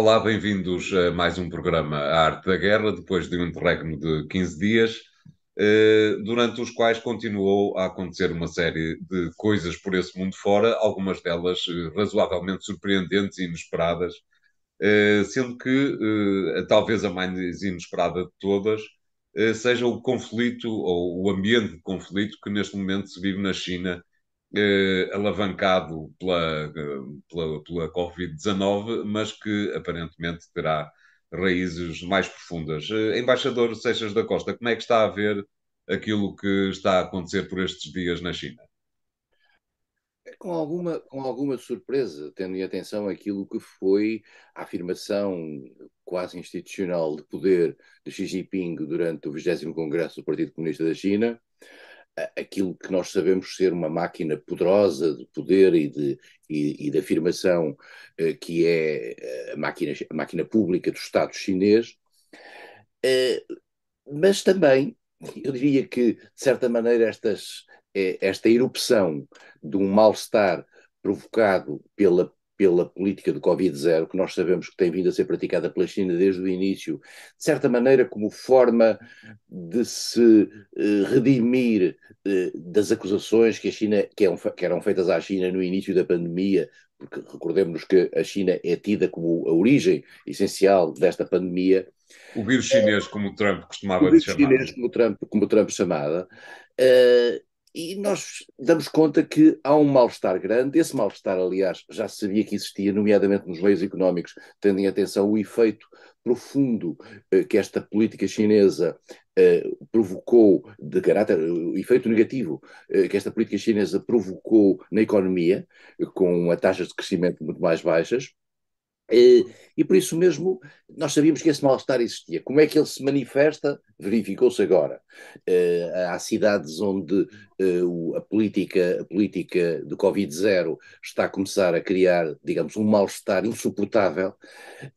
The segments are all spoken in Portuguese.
olá, bem-vindos a mais um programa A Arte da Guerra, depois de um interregno de 15 dias, eh, durante os quais continuou a acontecer uma série de coisas por esse mundo fora, algumas delas eh, razoavelmente surpreendentes e inesperadas, eh, sendo que talvez a mais inesperada de todas seja o conflito ou o ambiente de conflito que neste momento se vive na China eh, alavancado pela, eh, pela, pela Covid-19, mas que aparentemente terá raízes mais profundas. Eh, embaixador Seixas da Costa, como é que está a ver aquilo que está a acontecer por estes dias na China? É, com alguma, com alguma surpresa, tendo em atenção aquilo que foi a afirmação quase institucional de poder de Xi Jinping durante o 20 Congresso do Partido Comunista da China, aquilo que nós sabemos ser uma máquina poderosa de poder e de, e, e de afirmação, uh, que é eh, a máquina, a máquina pública do Estado chinês, uh, mas também, eu diria que, de certa maneira, estas, esta erupção de um mal-estar provocado pela pela política do Covid-0, que nós sabemos que tem vindo a ser praticada pela China desde o início, de certa maneira como forma de se eh, redimir eh, das acusações que, a China, que, eram, que eram feitas à China no início da pandemia, porque recordemos que a China é tida como a origem essencial desta pandemia. O vírus chinês, como o Trump costumava o vírus chamar. chinês, como Trump, como Trump chamada. Uh, eh, e ah, nós damos conta que há um mal-estar grande. Esse mal-estar, aliás, já se sabia que existia, nomeadamente nos meios económicos, tendo em atenção o efeito profundo eh, que esta política chinesa eh, provocou, de caráter, eh, o efeito negativo eh, que esta política chinesa provocou na economia, com taxas de crescimento muito mais baixas. Eh, e por isso mesmo nós sabíamos que esse mal-estar existia. Como é que ele se manifesta? Verificou-se agora. Eh, há cidades onde eh, a política, a política do Covid-0 está a começar a criar, digamos, um mal-estar insuportável,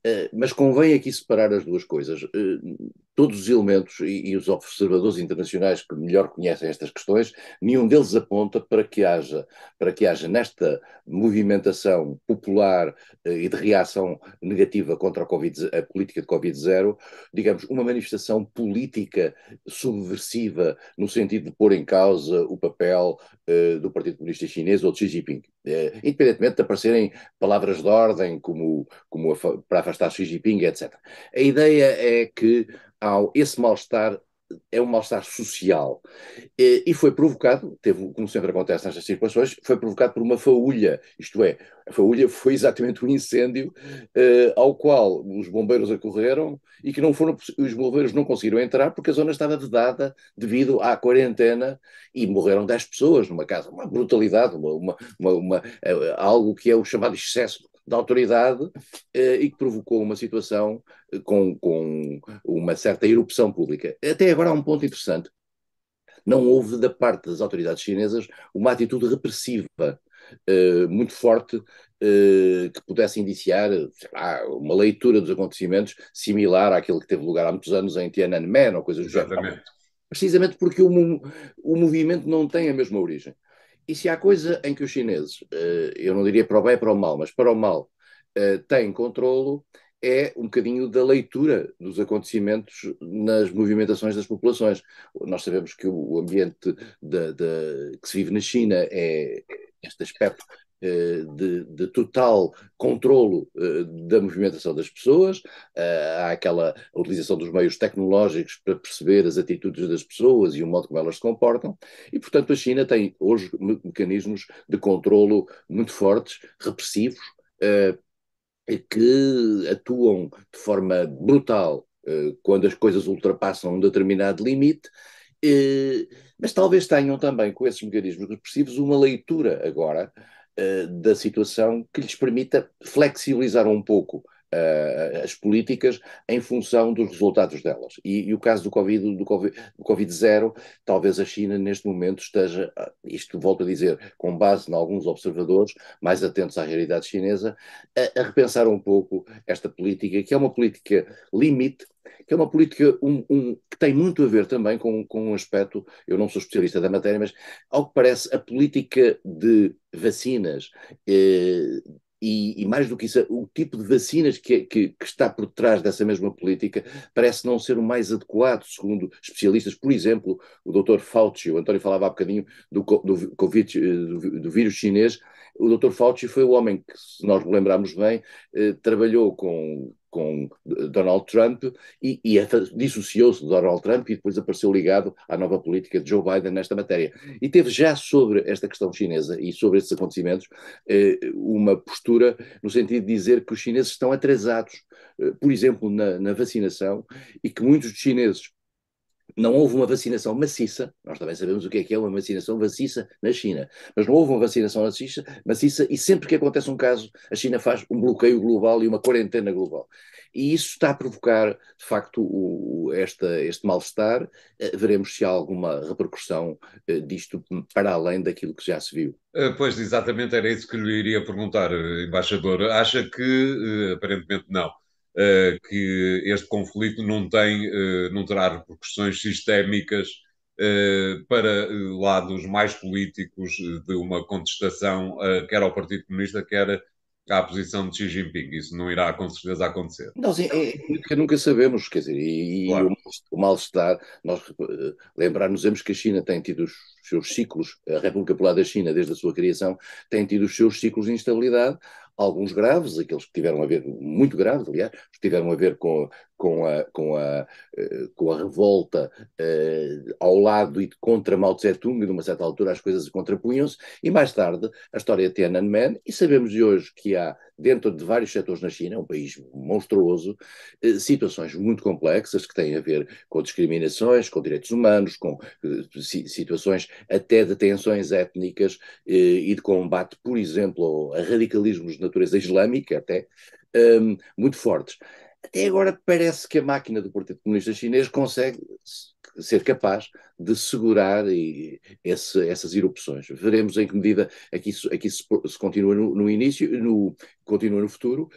eh, mas convém aqui separar as duas coisas. Eh, todos os elementos e, e os observadores internacionais que melhor conhecem estas questões, nenhum deles aponta para que haja, para que haja nesta movimentação popular e de reação negativa contra a, COVID, a política de Covid-0, digamos, uma manifestação política subversiva no sentido de pôr em causa o papel uh, do Partido Comunista Chinês ou de Xi Jinping, uh, independentemente de aparecerem palavras de ordem como, como para afastar Xi Jinping, etc. A ideia é que há esse mal-estar é um mal-estar social. E, e, foi provocado, teve, como sempre acontece nestas situações, foi provocado por uma faúlha. Isto é, a faúlha foi exatamente um incêndio uh, ao qual os bombeiros acorreram e que não foram, os bombeiros não conseguiram entrar porque a zona estava vedada devido à quarentena e morreram 10 pessoas numa casa. Uma brutalidade, uma, uma, uma, uma eh, algo que é o chamado excesso da autoridade eh, e que provocou uma situação eh, com, com uma certa erupção pública. Até agora há um ponto interessante. Não houve da parte das autoridades chinesas uma atitude repressiva Uh, muito forte uh, que pudesse indiciar lá, uma leitura dos acontecimentos similar àquele que teve lugar há muitos anos em Tiananmen ou coisas do género. Precisamente porque o, o, movimento não tem a mesma origem. E se há coisa em que os chineses, eh, eu não diria para o bem, para o mal, mas para o mal, eh, têm controlo, é um bocadinho da leitura dos acontecimentos nas movimentações das populações. Nós sabemos que o ambiente de, de, que se vive na China é, é este aspecto eh, de, de total controlo eh, da movimentação das pessoas, eh, há aquela utilização dos meios tecnológicos para perceber as atitudes das pessoas e o modo como elas se comportam, e portanto a China tem hoje mecanismos de controlo muito fortes, repressivos, que atuam de forma brutal quando as coisas ultrapassam um determinado limite, mas talvez tenham também com esses mecanismos repressivos uma leitura agora eh, da situação que lhes permita flexibilizar um pouco uh, as políticas em função dos resultados delas. E, e o caso do Covid, do COVID, do Covid zero, talvez a China neste momento esteja, eh, isto volto a dizer, com base em alguns observadores mais atentos à realidade chinesa, a, a repensar um pouco esta política, que é uma política limite, que é uma política um, um, que tem muito a ver também com, com um aspecto, eu não sou especialista da matéria, mas ao que parece a política de vacinas eh, e, e, mais do que isso, o tipo de vacinas que, que, que, está por trás dessa mesma política parece não ser o mais adequado, segundo especialistas, por exemplo, o doutor Fauci, o António falava há bocadinho do, do, COVID, eh, do, do vírus chinês, o doutor Fauci foi o homem que, se nós lembrarmos bem, eh, trabalhou com com Donald Trump e, e dissociou-se de Donald Trump e depois apareceu ligado à nova política de Joe Biden nesta matéria. E teve já sobre esta questão chinesa e sobre estes acontecimentos eh, uma postura no sentido de dizer que os chineses estão atrasados, eh, por exemplo, na, na vacinação e que muitos chineses não houve uma vacinação maciça, nós também sabemos o que é que é uma vacinação maciça na China, mas não houve uma vacinação maciça, maciça e sempre que acontece um caso, a China faz um bloqueio global e uma quarentena global. E isso está a provocar, de facto, o, esta, este mal-estar. Eh, veremos se há alguma repercussão eh, disto para além daquilo que já se viu. Eh, pois, exatamente, era isso que lhe iria perguntar, embaixador. Acha que, aparentemente, não eh, que este conflito não, tem, eh, não terá repercussões sistémicas eh, para lados mais políticos de uma contestação quer ao Partido Comunista, quer à posição de Xi Jinping. Isso não irá com certeza acontecer. Nós é, é, nunca sabemos, quer dizer, e, claro. o, o mal-estar, nós uh, lembrarmos-nos que a China tem tido os seus ciclos, a República Popular da China, desde a sua criação, tem tido os seus ciclos de instabilidade, alguns graves, aqueles que tiveram a ver, muito graves, aliás, que tiveram a ver com com a, com a, eh, com a revolta eh, ao lado e contra Mao Tse-tung, e numa certa altura as coisas contrapunham-se, e mais tarde a história de Tiananmen, e sabemos de hoje que há dentro de vários setores na China, um país monstruoso, eh, situações muito complexas que têm a ver com discriminações, com direitos humanos, com situações até de tensões étnicas e de combate, por exemplo, a radicalismos de natureza islâmica até, ehm, muito fortes até agora parece que a máquina do Partido Comunista Chinês consegue ser capaz de segurar esse, essas erupções. Veremos em que medida aqui é aqui é se, se, continua no, no início, no, continua no futuro.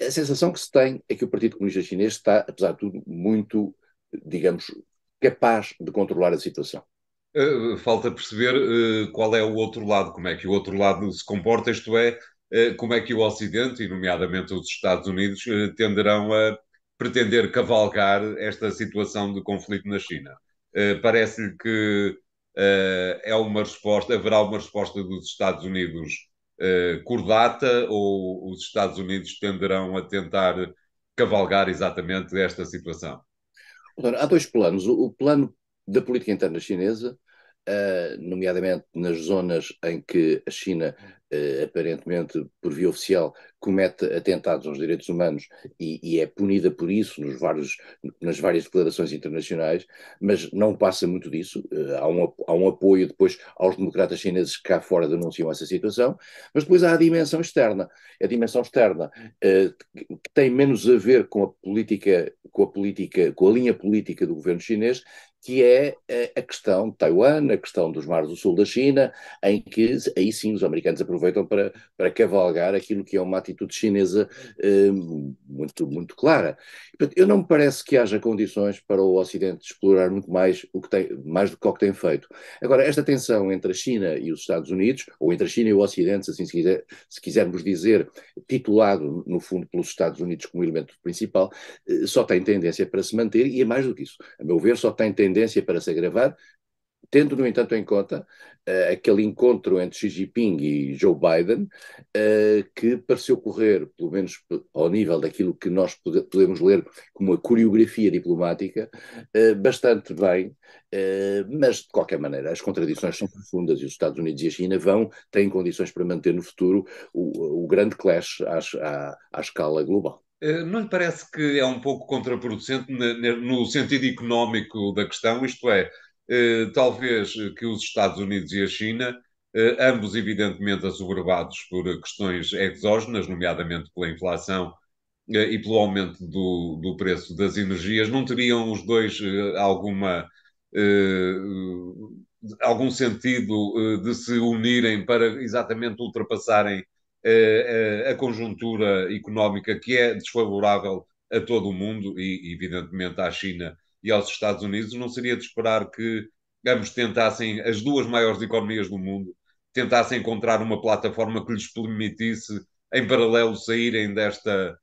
A sensação que se tem é que o Partido Comunista Chinês está, apesar de tudo, muito, digamos, capaz de controlar a situação. Eh, falta perceber uh, qual é o outro lado, como é que o outro lado se comporta, isto é, eh, como é que o Ocidente, e nomeadamente os Estados Unidos, eh, tenderão a pretender cavalgar esta situação de conflito na China. Eh, parece-lhe que é uma resposta, haverá uma resposta dos Estados Unidos cordata ou os Estados Unidos tenderão a tentar cavalgar exatamente esta situação? Há dois planos. O plano da política interna chinesa, nomeadamente nas zonas em que a China eh, aparentemente por via oficial, comete atentados aos direitos humanos e, e é punida por isso nos vários, nas várias declarações internacionais, mas não passa muito disso. Eh, há um, há um apoio depois aos democratas chineses que cá fora denunciam essa situação, mas depois há a dimensão externa. A dimensão externa uh, que tem menos a ver com a política, com a política, com a linha política do governo chinês, que é eh, a questão de Taiwan, a questão dos mares do sul da China, em que aí sim os americanos aproveitam para, para cavalgar aquilo que é uma atitude chinesa eh, muito, muito clara. Eu não me parece que haja condições para o Ocidente explorar muito mais, o que tem, mais do que o que tem feito. Agora, esta tensão entre a China e os Estados Unidos, ou entre a China e o Ocidente, se assim se, quiser, se quisermos dizer, titulado, no fundo, pelos Estados Unidos como elemento principal, eh, só tem tendência para se manter e é mais do que isso. A meu ver, só tem tendência para se agravar, tendo, no entanto, em conta uh, aquele encontro entre Xi Jinping e Joe Biden, uh, que pareceu correr, pelo menos ao nível daquilo que nós pode, podemos ler como a coreografia diplomática, uh, bastante bem, mas, de qualquer maneira, as contradições são profundas e os Estados Unidos e a China vão, têm condições para manter no futuro o, o grande clash à, à escala global. Não lhe parece que é um pouco contraproducente no sentido económico da questão, isto é, eh, talvez eh, que os Estados Unidos e a China, eh, ambos evidentemente assoberbados por questões exógenas, nomeadamente pela inflação e pelo aumento do, do preço das energias, não teriam os dois alguma algum sentido de se unirem para exatamente ultrapassarem a conjuntura económica que é desfavorável a todo o mundo e, evidentemente, à China e aos Estados Unidos, não seria de esperar que ambos tentassem, as duas maiores economias do mundo, tentassem encontrar uma plataforma que lhes permitisse, em paralelo, saírem desta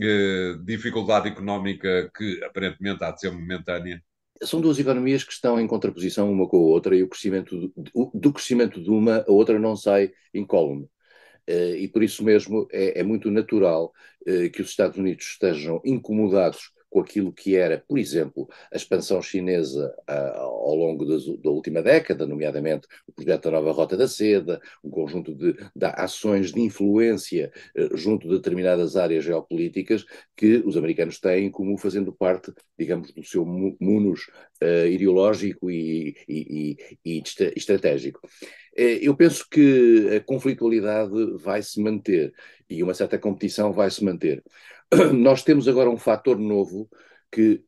eh, dificuldade económica que aparentemente há de ser momentânea? São duas economias que estão em contraposição uma com a outra e o crescimento do, do crescimento de uma, a outra não sai incólume. Eh, e por isso mesmo é, é muito natural eh, que os Estados Unidos estejam incomodados com aquilo que era, por exemplo, a expansão chinesa ah, ao longo das, da última década, nomeadamente o projeto da Nova Rota da Seda, um conjunto de, de ações de influência eh, junto de determinadas áreas geopolíticas que os americanos têm como fazendo parte, digamos, do seu munus eh, ideológico e, e, e, e estratégico. Eh, eu penso que a conflitualidade vai se manter e uma certa competição vai se manter. nós temos agora um fator novo que,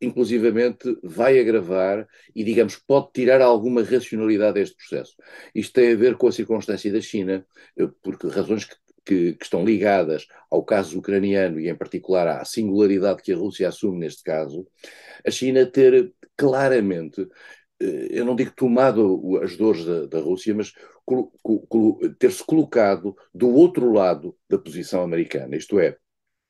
inclusivamente, vai agravar e, digamos, pode tirar alguma racionalidade a este processo. Isto tem a ver com a circunstância da China, eh, porque razões que que, que, estão ligadas ao caso ucraniano e, em particular, à singularidade que a Rússia assume neste caso, a China ter claramente, eh, eu não digo tomado as dores da, da Rússia, mas ter-se colocado do outro lado da posição americana, isto é,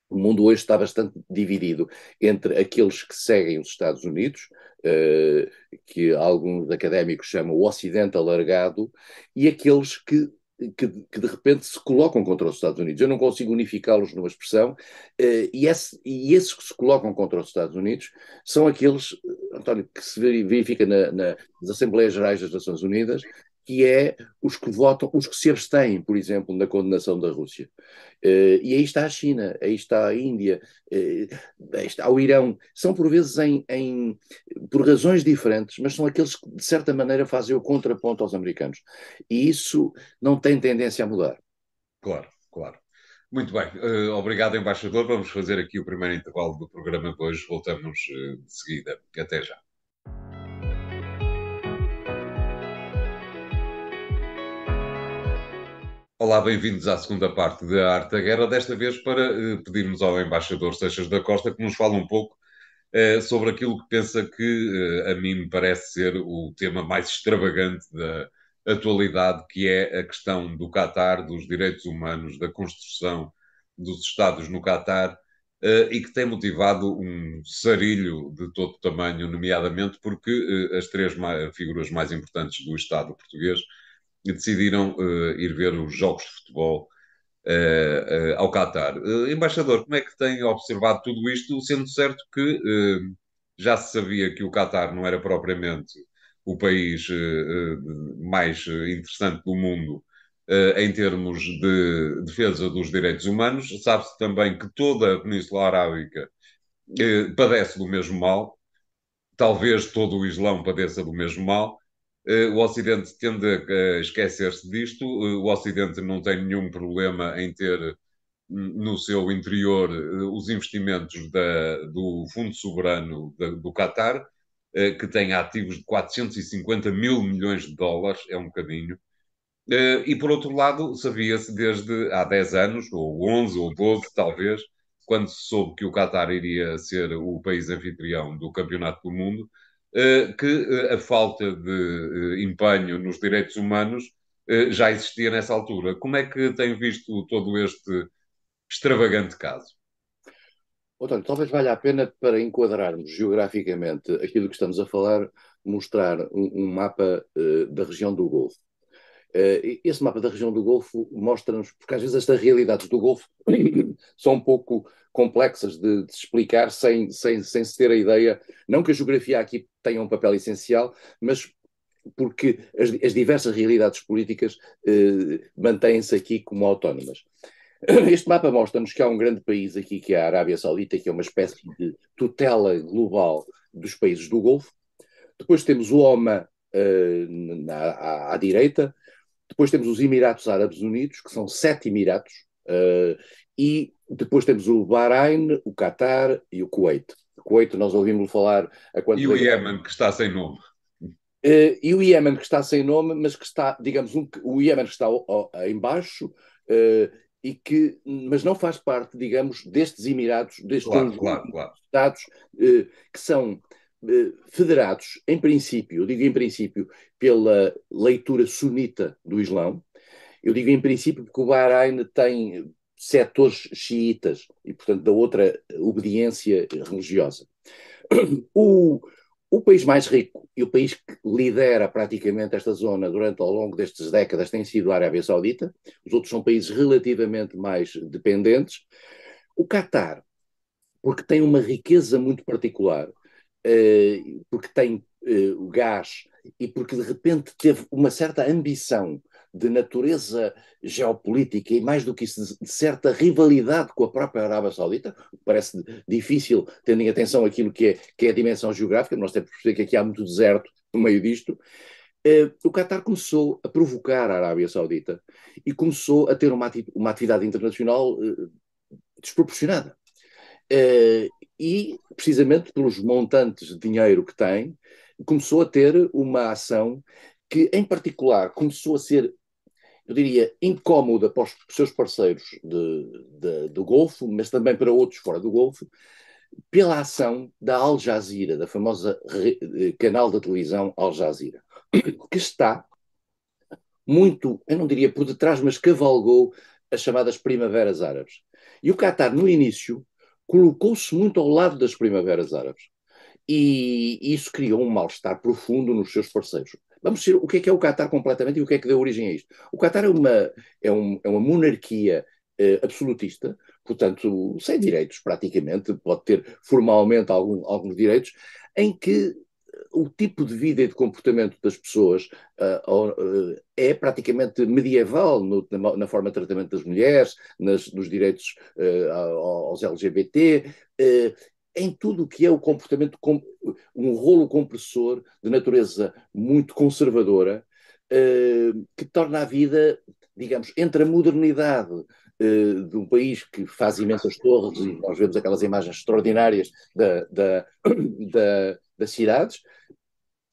o mundo hoje está bastante dividido entre aqueles que seguem os Estados Unidos, eh, que alguns académicos chamam o Ocidente alargado, e aqueles que, que, que, de repente se colocam contra os Estados Unidos. Eu não consigo unificá-los numa expressão, eh, e, esse, e, esses que se colocam contra os Estados Unidos são aqueles, António, que se verifica na, na, nas Assembleias Gerais das Nações Unidas, que é os que votam, os que se abstêm, por exemplo, na condenação da Rússia. Eh, e aí está a China, aí está a Índia, eh, aí está o Irão. São por vezes em, em, por razões diferentes, mas são aqueles que de certa maneira fazem o contraponto aos americanos. E isso não tem tendência a mudar. Claro, claro. Muito bem, eh, obrigado, embaixador. Vamos fazer aqui o primeiro intervalo do programa de hoje. Voltamos de seguida. Até já. Olá, bem-vindos à segunda parte da Arte da Guerra, desta vez para eh, pedirmos ao embaixador Seixas da Costa que nos fale um pouco eh, sobre aquilo que pensa que eh, a mim me parece ser o tema mais extravagante da atualidade, que é a questão do Catar, dos direitos humanos, da construção dos Estados no Catar, eh, e que tem motivado um sarilho de todo tamanho, nomeadamente porque eh, as três ma figuras mais importantes do Estado português decidiram uh, ir ver os jogos de futebol uh, uh, ao Qatar. embaixador, como é que tem observado tudo isto, sendo certo que já se sabia que o Qatar não era propriamente o país mais interessante do mundo em termos de defesa dos direitos humanos, sabe-se também que toda a Península Arábica padece do mesmo mal, talvez todo o Islão padeça do mesmo mal, eh, o Ocidente tende a esquecer-se disto, eh, o Ocidente não tem nenhum problema em ter hum, no seu interior eh, os investimentos da, do Fundo Soberano da, do Qatar, que tem ativos de 450 mil milhões de dólares, é um bocadinho. E por outro lado, sabia-se desde há 10 anos, ou 11 ou 12 talvez, quando se soube que o Qatar iria ser o país anfitrião do Campeonato do Mundo, eh, que eh, a falta de eh, empenho nos direitos humanos já existia nessa altura. Como é que tem visto todo este extravagante caso? Portanto, talvez valha a pena para enquadrarmos geograficamente aquilo que estamos a falar, mostrar um, um mapa uh, da região do Golfo. Eh, esse mapa da região do Golfo mostra-nos, porque às vezes estas realidades do Golfo são um pouco complexas de, de explicar sem, sem, sem se ter a ideia, não que a geografia aqui tenha um papel essencial, mas porque as, as diversas realidades políticas eh, mantêm-se aqui como autónomas. Este mapa mostra-nos que há um grande país aqui, que é a Arábia Saudita, que é uma espécie de tutela global dos países do Golfo. Depois temos o Oman eh, à, à direita, depois temos os Emirados Árabes Unidos, que são sete Emiratos, uh, e depois temos o Bahrein, o Qatar e o Kuwait. O Kuwait nós ouvimos falar a quanto E o Iémen, que está sem nome. Uh, e o Iémen, que está sem nome, mas que está, digamos, um, o Iémen está embaixo uh, e que, mas não faz parte, digamos, destes Emirados, destes claro, claro, claro. Estados, que são eh, federados, em princípio, eu digo em princípio, pela leitura sunita do Islão, eu digo em princípio porque o Bahrein tem setores xiitas e, portanto, da outra obediência religiosa. O, o país mais rico e o país que lidera praticamente esta zona durante ao longo destas décadas tem sido a Arábia Saudita, os outros são países relativamente mais dependentes. O Qatar, porque tem uma riqueza muito particular, eh, porque tem eh, o gás e porque de repente teve uma certa ambição de natureza geopolítica e mais do que isso, de certa rivalidade com a própria Arábia Saudita, parece difícil, tendo em atenção aquilo que é, que é a dimensão geográfica, nós temos que perceber que aqui há muito deserto no meio disto, eh, o Qatar começou a provocar a Arábia Saudita e começou a ter uma, ati uma atividade internacional desproporcionada e, precisamente pelos montantes de dinheiro que tem, começou a ter uma ação que, em particular, começou a ser, eu diria, incómoda para os seus parceiros de, de, do Golfo, mas também para outros fora do Golfo, pela ação da Al Jazeera, da famosa eh, canal da televisão Al Jazeera, que está muito, eu não diria por detrás, mas cavalgou as chamadas primaveras árabes. E o Qatar, no início, colocou-se muito ao lado das primaveras árabes. E isso criou um mal-estar profundo nos seus parceiros. Vamos ver o que é que é o Qatar completamente e o que é que deu origem a isto. O Qatar é uma, é um, é uma monarquia eh, absolutista, portanto, sem direitos praticamente, pode ter formalmente algum, alguns direitos, em que o tipo de vida e de comportamento das pessoas uh, é praticamente medieval no, na, na, forma de tratamento das mulheres, nas, nos direitos ah, aos LGBT, em tudo o que é o comportamento, um rolo compressor de natureza muito conservadora, que torna a vida, digamos, entre a modernidade eh, de um país que faz imensas torres, e nós vemos aquelas imagens extraordinárias da, da, da, das cidades,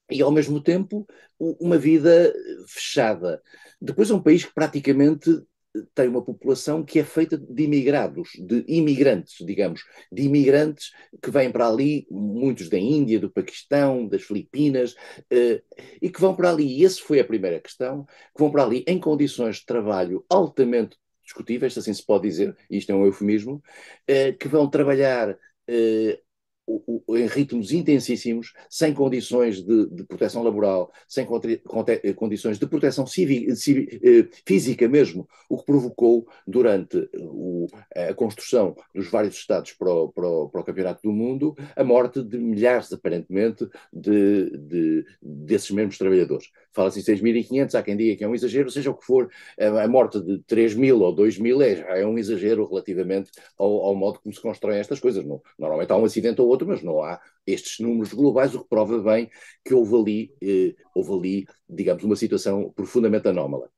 e ao mesmo tempo uma vida fechada. Depois é um país que praticamente eh, tem uma população que é feita de imigrados, de imigrantes, digamos, de imigrantes que vêm para ali, muitos da Índia, do Paquistão, das Filipinas, eh, e que vão para ali, e essa foi a primeira questão, que vão para ali em condições de trabalho altamente discutíveis, assim se pode dizer, isto é um eufemismo, eh, que vão trabalhar eh, o, o, em ritmos intensíssimos, sem condições de, de proteção laboral, sem conte, eh, condições de proteção civil eh, eh, física mesmo, o que provocou durante o, a construção dos vários Estados para o, para, para o, Campeonato do Mundo a morte de milhares, aparentemente, de, de desses mesmos trabalhadores fala-se em 6.500, há quem diga que é um exagero, seja o que for, a morte de 3.000 ou 2.000 é, é um exagero relativamente ao, ao, modo como se constroem estas coisas. Não, normalmente há um acidente ou outro, mas não há estes números globais, o que prova bem que houve ali, eh, houve ali digamos, uma situação profundamente anómala.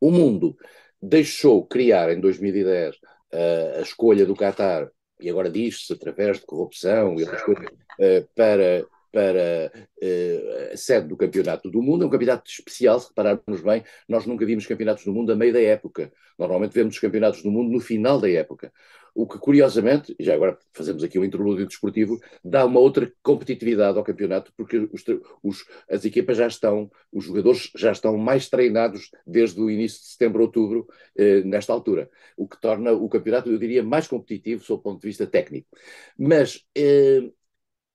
O mundo deixou criar em 2010 uh, eh, a escolha do Qatar, e agora diz-se através de corrupção e outras coisas, uh, para para eh, a sede do Campeonato do Mundo. É um campeonato especial, se repararmos bem, nós nunca vimos campeonatos do mundo a meio da época. Normalmente vemos os campeonatos do mundo no final da época. O que, curiosamente, já agora fazemos aqui um interlúdio desportivo, dá uma outra competitividade ao campeonato, porque os, os, as equipas já estão, os jogadores já estão mais treinados desde o início de setembro, outubro, eh, nesta altura. O que torna o campeonato, eu diria, mais competitivo sob o ponto de vista técnico. Mas. Eh,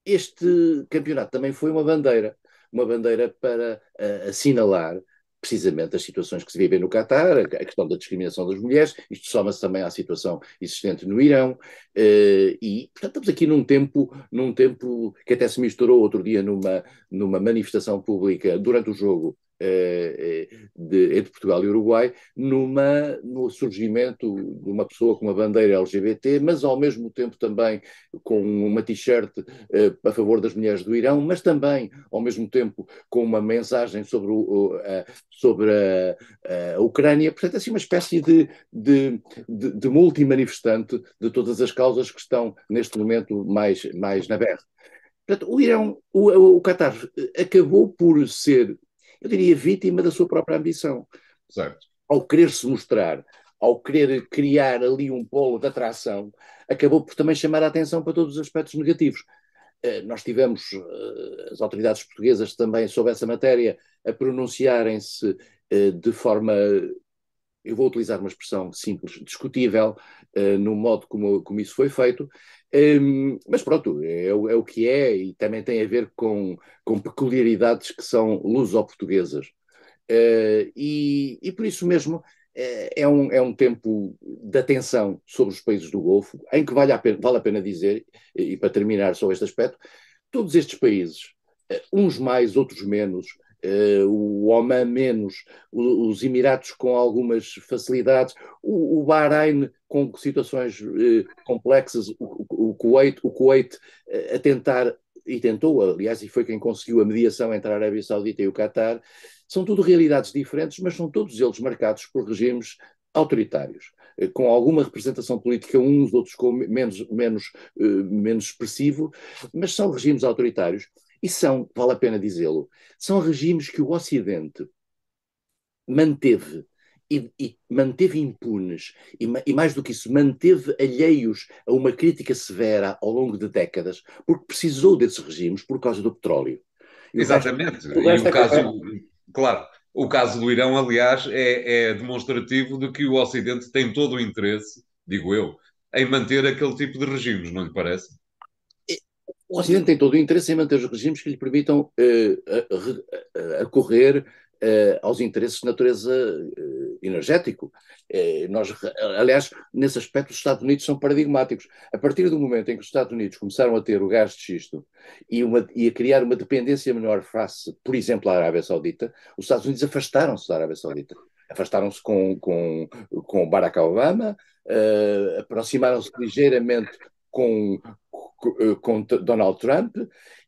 este campeonato também foi uma bandeira, uma bandeira para uh, assinalar precisamente as situações que se vivem no Catar, a questão da discriminação das mulheres, isto soma-se também à situação existente no Irão, eh, e portanto estamos aqui num tempo, num tempo que até se misturou outro dia numa, numa manifestação pública durante o jogo eh, eh, de, entre Portugal e Uruguai, numa, no surgimento de uma pessoa com uma bandeira LGBT, mas ao mesmo tempo também com uma t-shirt eh, a favor das mulheres do Irão, mas também ao mesmo tempo com uma mensagem sobre, o, a, sobre a, a, Ucrânia. Portanto, é assim uma espécie de, de, de, de multimanifestante de todas as causas que estão neste momento mais, mais na berra. Portanto, o Irão, o, o Qatar acabou por ser eu diria, vítima da sua própria ambição. Certo. Ao querer se mostrar, ao querer criar ali um polo de atração, acabou por também chamar a atenção para todos os aspectos negativos. Eh, nós tivemos eh, as autoridades portuguesas também sobre essa matéria a pronunciarem-se eh, de forma eu vou utilizar uma expressão simples, discutível, no modo como, como, isso foi feito, um, mas pronto, é, é, é, o que é e também tem a ver com, com peculiaridades que são luso-portuguesas. Uh, e, e, por isso mesmo é, é, um, é um tempo de atenção sobre os países do Golfo, em que vale a pena, vale a pena dizer, e, e para terminar sobre este aspecto, todos estes países, eh, uns mais, outros menos, Uh, o Oman menos, o, os Emirados com algumas facilidades, o, o Bahrein com situações uh, complexas, o, o, Kuwait, o Kuwait uh, a tentar, e tentou, aliás, e foi quem conseguiu a mediação entre a Arábia Saudita e o Qatar, são tudo realidades diferentes, mas são todos eles marcados por regimes autoritários, com alguma representação política uns, outros com menos, menos, menos expressivo, mas são regimes autoritários e são, vale a pena dizê-lo, são regimes que o Ocidente manteve e, e, manteve impunes, e, e, mais do que isso, manteve alheios a uma crítica severa ao longo de décadas, porque precisou desses regimes por causa do petróleo. E Exatamente. O resto, e o é caso, é... claro, o caso do Irão, aliás, é, é, demonstrativo de que o Ocidente tem todo o interesse, digo eu, em manter aquele tipo de regimes, não lhe parece? O Ocidente tem todo o interesse em manter os regimes que lhe permitam uh, eh, acorrer uh, eh, aos interesses de natureza uh, energético. Uh, nós, aliás, nesse aspecto, os Estados Unidos são paradigmáticos. A partir do momento em que os Estados Unidos começaram a ter o gás de xisto e, uma, e a criar uma dependência menor face, por exemplo, à Arábia Saudita, os Estados Unidos afastaram-se da Arábia Saudita. Afastaram-se com, com, com Barack Obama, uh, aproximaram-se ligeiramente com, eh, com Donald Trump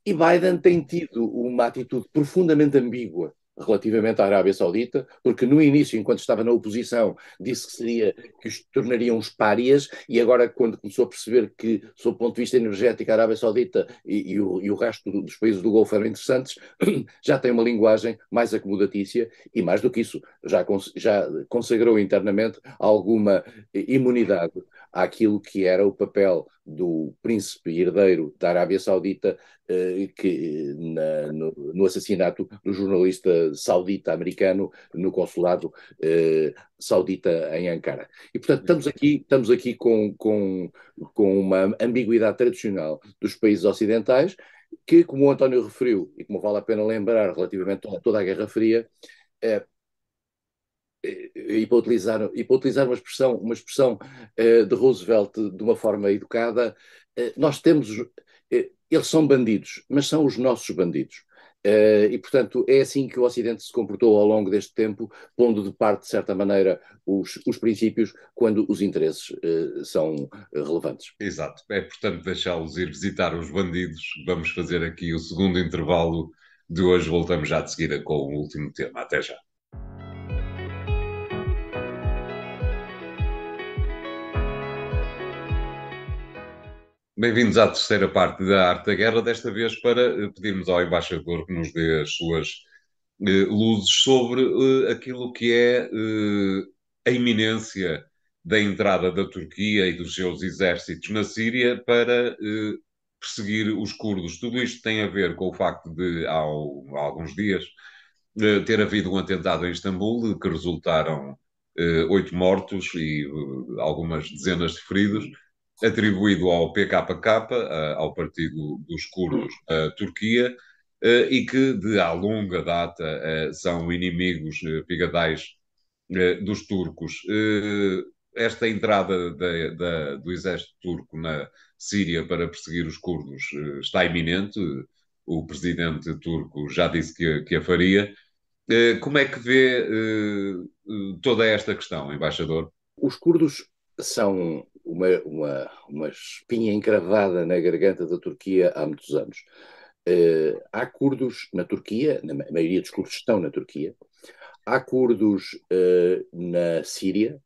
e Biden tem tido uma atitude profundamente ambígua relativamente à Arábia Saudita, porque no início, enquanto estava na oposição, disse que seria que os tornariam os párias, e agora, quando começou a perceber que, sob o ponto de vista energético, a Arábia Saudita e, e, o, e o, resto dos países do Golfo eram interessantes, já tem uma linguagem mais acomodatícia e, mais do que isso, já, já consagrou internamente alguma imunidade àquilo que era o papel do príncipe herdeiro da Arábia Saudita eh, que, na, no, no, assassinato do jornalista saudita americano no consulado eh, saudita em Ankara. E, portanto, estamos aqui, estamos aqui com, com, com uma ambiguidade tradicional dos países ocidentais que, como o António referiu, e como vale a pena lembrar relativamente a toda a Guerra Fria, eh, eh, e para utilizar, e para utilizar uma expressão, uma expressão eh, de Roosevelt de uma forma educada, eh, nós temos. Eles são bandidos, mas são os nossos bandidos. Uh, e, portanto, é assim que o Ocidente se comportou ao longo deste tempo, pondo de parte, de certa maneira, os, os princípios quando os interesses uh, são relevantes. Exato. É, portanto, deixá-los ir visitar os bandidos. Vamos fazer aqui o segundo intervalo de hoje. Voltamos já de seguida com o último tema. Até já. Bem-vindos à terceira parte da Arte da Guerra, desta vez para eh, pedirmos ao embaixador que nos dê as suas eh, luzes sobre eh, aquilo que é eh, a iminência da entrada da Turquia e dos seus exércitos na Síria para eh, perseguir os curdos. Tudo isto tem a ver com o facto de, há, há alguns dias, eh, ter havido um atentado em Istambul, que resultaram oito mortos e algumas dezenas de feridos atribuído ao PKK, eh, ao Partido dos Curdos da eh, Turquia, eh, e que de há longa data são inimigos pigadais dos turcos. Esta entrada do exército turco na Síria para perseguir os curdos está iminente, o presidente turco já disse que, que a faria. Como é que vê toda esta questão, embaixador? Os curdos são uma, uma, uma espinha encravada na garganta da Turquia há muitos anos. Uh, há curdos na Turquia, na maioria dos curdos estão na Turquia, há curdos uh, na Síria,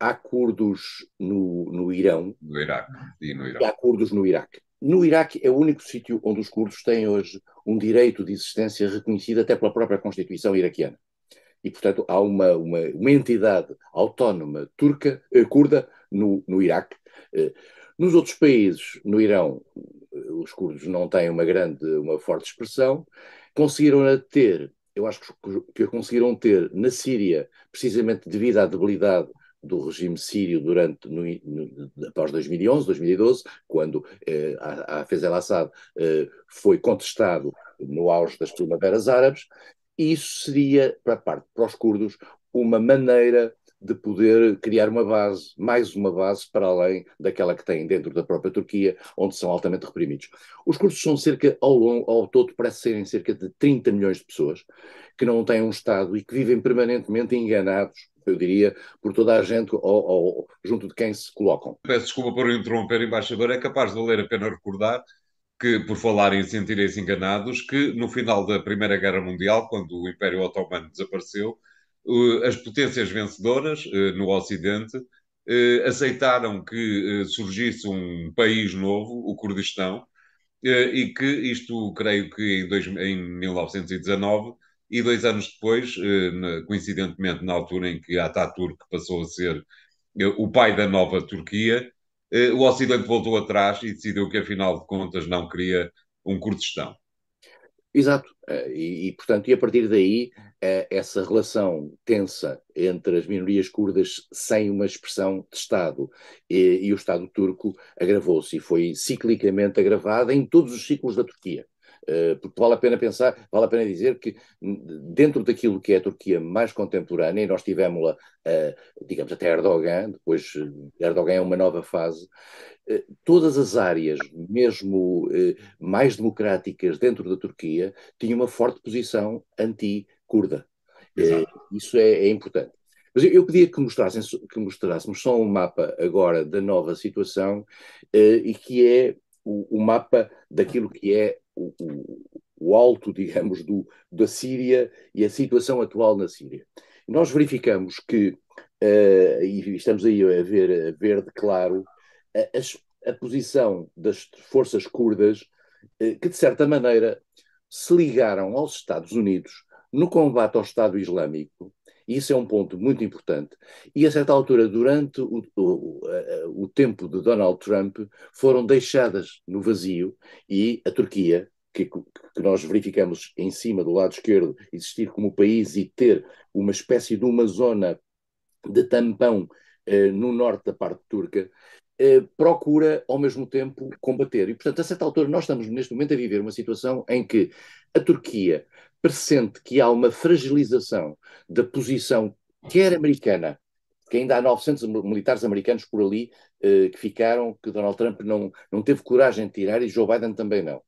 há curdos no, no Irão, no Iraque, e no Iraque. E há curdos no Iraque. No Iraque é o único sítio onde os curdos têm hoje um direito de existência reconhecido até pela própria Constituição iraquiana. E, portanto, há uma, uma, uma entidade autónoma turca, eh, curda no, no Iraque. Eh, nos outros países, no Irão, eh, os curdos não têm uma grande, uma forte expressão, conseguiram ter, eu acho que conseguiram ter na Síria, precisamente devido à debilidade do regime sírio durante no, no, após 2011, 2012, quando eh, a, a Fez al-Assad eh, foi contestado no auge das primaveras árabes, isso seria, para, parte, para os curdos, uma maneira de poder criar uma base, mais uma base para além daquela que têm dentro da própria Turquia, onde são altamente reprimidos. Os cursos são cerca, ao, longo ao todo, parece serem cerca de 30 milhões de pessoas que não têm um Estado e que vivem permanentemente enganados eu diria, por toda a gente ou, ou, junto de quem se colocam. Peço desculpa por interromper, embaixador, é capaz de valer a pena recordar que, por falarem e sentirem-se enganados, que no final da Primeira Guerra Mundial, quando o Império Otomano desapareceu, as potências vencedoras eh, no Ocidente eh, aceitaram que eh, surgisse um país novo, o Kurdistão, e que isto, creio que em, 1919, e dois anos depois, coincidentemente na altura em que Ataturk passou a ser o pai da nova Turquia, o Ocidente voltou atrás e decidiu que, afinal de contas, não queria um Kurdistão. Exato. Eh, e, e, portanto, e a partir daí, eh, essa relação tensa entre as minorias curdas sem uma expressão de Estado e, e o Estado turco agravou-se e foi ciclicamente agravada em todos os ciclos da Turquia. Eh, porque vale a pena pensar, vale a pena dizer que hum, dentro daquilo que é a Turquia mais contemporânea, e nós tivemos-la, eh, digamos, até Erdogan, depois eh, Erdogan é uma nova fase, todas as áreas, mesmo mais democráticas dentro da Turquia, tinham uma forte posição anti-curda. Isso é, é importante. Mas eu, pedia que, mostrassem, que mostrássemos só um mapa agora da nova situação eh, e que é o, o, mapa daquilo que é o, o, alto, digamos, do, da Síria e a situação atual na Síria. Nós verificamos que, uh, e estamos aí a ver a verde claro, a, a, posição das forças curdas, uh, que de certa maneira se ligaram aos Estados Unidos no combate ao Estado Islâmico isso é um ponto muito importante. E a certa altura, durante o, o, o tempo de Donald Trump, foram deixadas no vazio e a Turquia, que, que, nós verificamos em cima do lado esquerdo existir como país e ter uma espécie de uma zona de tampão eh, no norte da parte turca, eh, procura ao mesmo tempo combater. E, portanto, a certa altura, nós estamos neste momento a viver uma situação em que a Turquia pressente que há uma fragilização da posição, quer americana, que ainda há 900 militares americanos por ali eh, que ficaram, que Donald Trump não, não teve coragem de tirar e Joe Biden também não.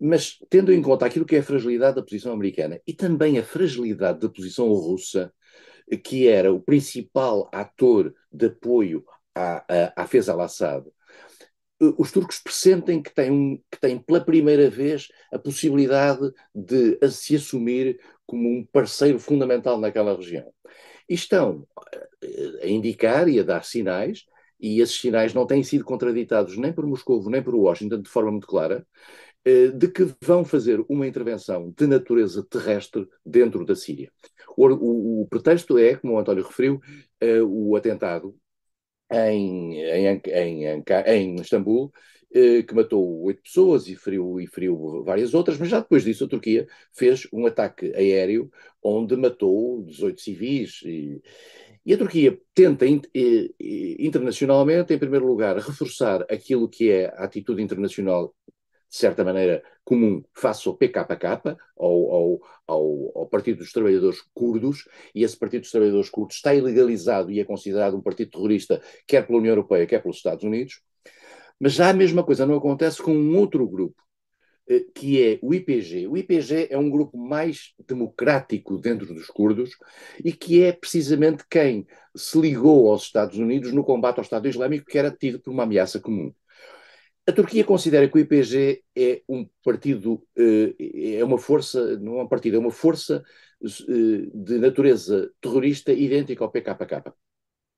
Mas tendo em conta aquilo que é a fragilidade da posição americana e também a fragilidade da posição russa, que era o principal ator de apoio à, à, à fez al-Assad, os turcos pressentem que têm, que têm pela primeira vez a possibilidade de se assumir como um parceiro fundamental naquela região. E estão a indicar e a dar sinais, e esses sinais não têm sido contraditados nem por Moscou nem por Washington de forma muito clara, eh, de que vão fazer uma intervenção de natureza terrestre dentro da Síria. O, o, o pretexto é, como o António referiu, eh, o atentado em, em, em, em, em Istambul, eh, que matou oito pessoas e feriu, e feriu várias outras, mas já depois disso a Turquia fez um ataque aéreo onde matou 18 civis. E, e a Turquia tenta eh, eh, internacionalmente, em primeiro lugar, reforçar aquilo que é a atitude internacional de certa maneira, comum face ao PKK, ao, ao, ao, ao, Partido dos Trabalhadores Curdos, e esse Partido dos Trabalhadores Curdos está ilegalizado e é considerado um partido terrorista, quer pela União Europeia, quer pelos Estados Unidos. Mas já a mesma coisa não acontece com um outro grupo, eh, que é o IPG. O IPG é um grupo mais democrático dentro dos curdos e que é precisamente quem se ligou aos Estados Unidos no combate ao Estado Islâmico, que era tido por uma ameaça comum. A Turquia considera que o IPG é um partido, eh, é uma força, não é um partido, é uma força eh, de natureza terrorista idêntica ao PKK.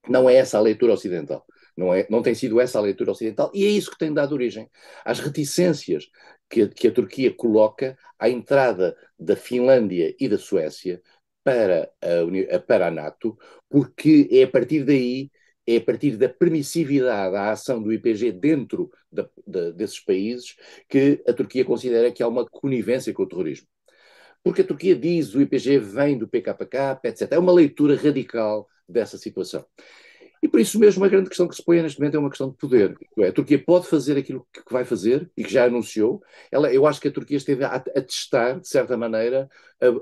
Não é essa a leitura ocidental. Não, é, não tem sido essa a leitura ocidental e é isso que tem dado origem às reticências que, que a Turquia coloca à entrada da Finlândia e da Suécia para a, para a NATO, porque é a partir daí é a partir da permissividade à ação do IPG dentro desses países que a Turquia considera que há uma conivência com o terrorismo. Porque a Turquia diz o IPG vem do PKK, etc. É uma leitura radical dessa situação. E por isso mesmo a grande questão que se põe neste momento é uma questão de poder. É? A Turquia pode fazer aquilo que vai fazer e que já anunciou. Ela, eu acho que a Turquia esteve a, a testar, de certa maneira,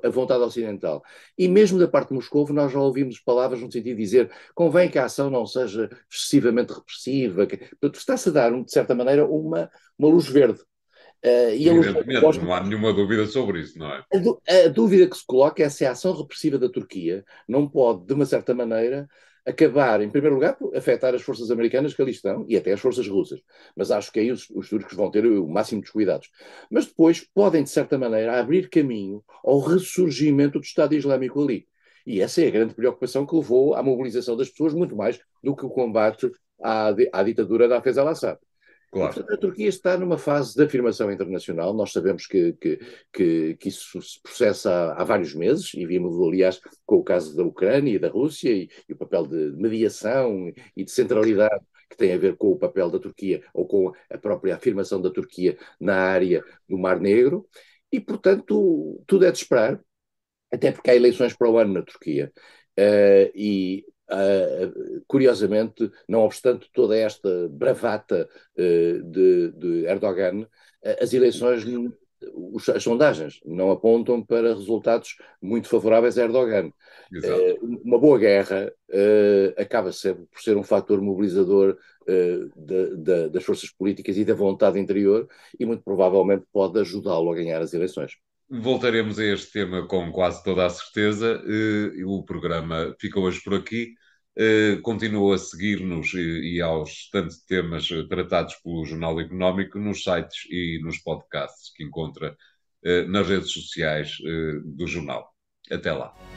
a, a, vontade ocidental. E mesmo da parte de Moscou, nós já ouvimos palavras no sentido de dizer convém que a ação não seja excessivamente repressiva. Que, portanto, está-se a dar, de certa maneira, uma, uma luz verde. Uh, e Evidentemente, não há nenhuma dúvida sobre isso, não é? A, a, dúvida que se coloca é se a ação repressiva da Turquia não pode, de uma certa maneira, acabar, em primeiro lugar, por afetar as forças americanas que ali estão e até as forças russas. Mas acho que aí os, os turcos vão ter o máximo dos cuidados. Mas depois podem, de certa maneira, abrir caminho ao ressurgimento do Estado Islâmico ali. E essa é a grande preocupação que levou à mobilização das pessoas, muito mais do que o combate à, à ditadura da Hafez al-Assad. Claro. A Turquia está numa fase de afirmação internacional, nós sabemos que, que, que, que isso se processa há, há, vários meses, e vimos, aliás, com o caso da Ucrânia e da Rússia, e, e, o papel de mediação e de centralidade que tem a ver com o papel da Turquia, ou com a própria afirmação da Turquia na área do Mar Negro, e, portanto, tudo é de esperar, até porque há eleições para o ano na Turquia. Uh, e Uh, curiosamente, não obstante toda esta bravata uh, de, de, Erdogan, uh, as eleições, os, as sondagens não apontam para resultados muito favoráveis a Erdogan. Eh, uma boa guerra eh, acaba sempre por ser um fator mobilizador de, de, das forças políticas e da vontade interior e muito provavelmente pode ajudá-lo a ganhar as eleições. Voltaremos a este tema com quase toda a certeza. Eh, o programa fica hoje por aqui. Eh, continua a seguir-nos eh, e aos tantos temas tratados pelo Jornal Económico nos sites e nos podcasts que encontra nas redes sociais do jornal. Até lá.